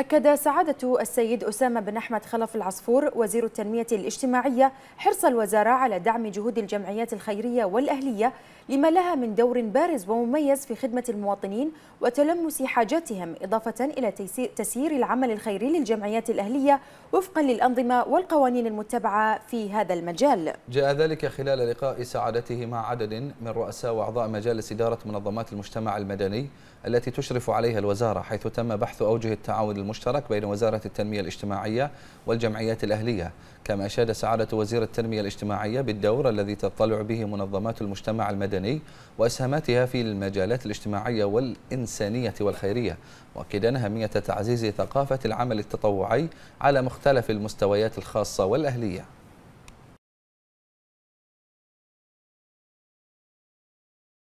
أكد سعادة السيد أسامة بن أحمد خلف العصفور وزير التنمية الاجتماعية حرص الوزارة على دعم جهود الجمعيات الخيرية والأهلية لما لها من دور بارز ومميز في خدمة المواطنين وتلمس حاجاتهم إضافة إلى تسيير العمل الخيري للجمعيات الأهلية وفقا للأنظمة والقوانين المتبعة في هذا المجال جاء ذلك خلال لقاء سعادته مع عدد من رؤساء وأعضاء مجالس إدارة منظمات المجتمع المدني التي تشرف عليها الوزارة حيث تم بحث أوجه التعاون المشترك بين وزارة التنمية الاجتماعية والجمعيات الأهلية كما أشاد سعادة وزير التنمية الاجتماعية بالدور الذي تضطلع به منظمات المجتمع المدني وأسهاماتها في المجالات الاجتماعية والإنسانية والخيرية مؤكدا أهمية تعزيز ثقافة العمل التطوعي على مختلف المستويات الخاصة والأهلية